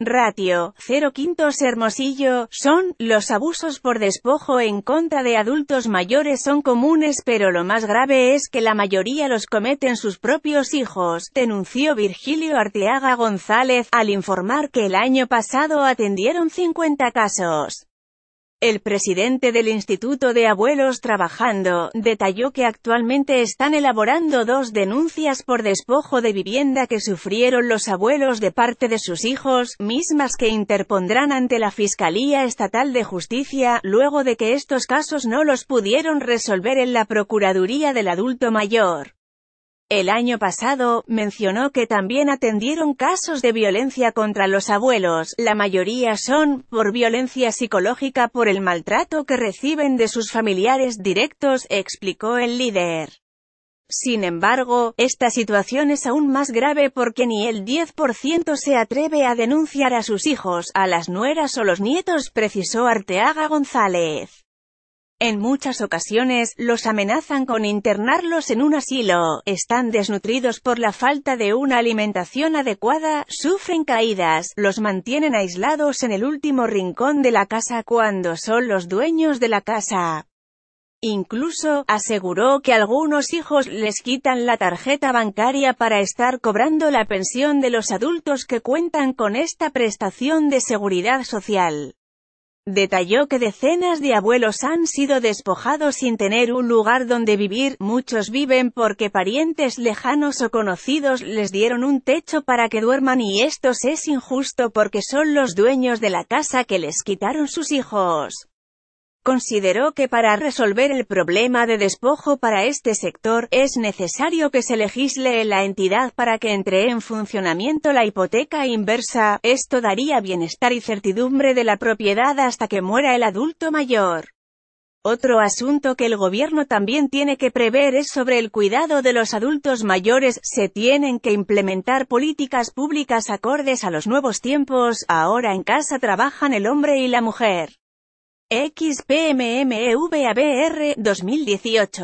Ratio, 0 quintos Hermosillo, son, los abusos por despojo en contra de adultos mayores son comunes pero lo más grave es que la mayoría los cometen sus propios hijos, denunció Virgilio Arteaga González, al informar que el año pasado atendieron 50 casos. El presidente del Instituto de Abuelos Trabajando, detalló que actualmente están elaborando dos denuncias por despojo de vivienda que sufrieron los abuelos de parte de sus hijos, mismas que interpondrán ante la Fiscalía Estatal de Justicia, luego de que estos casos no los pudieron resolver en la Procuraduría del Adulto Mayor. El año pasado, mencionó que también atendieron casos de violencia contra los abuelos, la mayoría son, por violencia psicológica por el maltrato que reciben de sus familiares directos, explicó el líder. Sin embargo, esta situación es aún más grave porque ni el 10% se atreve a denunciar a sus hijos, a las nueras o los nietos, precisó Arteaga González. En muchas ocasiones, los amenazan con internarlos en un asilo, están desnutridos por la falta de una alimentación adecuada, sufren caídas, los mantienen aislados en el último rincón de la casa cuando son los dueños de la casa. Incluso, aseguró que algunos hijos les quitan la tarjeta bancaria para estar cobrando la pensión de los adultos que cuentan con esta prestación de seguridad social. Detalló que decenas de abuelos han sido despojados sin tener un lugar donde vivir, muchos viven porque parientes lejanos o conocidos les dieron un techo para que duerman y esto es injusto porque son los dueños de la casa que les quitaron sus hijos. Consideró que para resolver el problema de despojo para este sector, es necesario que se legisle en la entidad para que entre en funcionamiento la hipoteca inversa, esto daría bienestar y certidumbre de la propiedad hasta que muera el adulto mayor. Otro asunto que el gobierno también tiene que prever es sobre el cuidado de los adultos mayores, se tienen que implementar políticas públicas acordes a los nuevos tiempos, ahora en casa trabajan el hombre y la mujer. XPMMEVABR 2018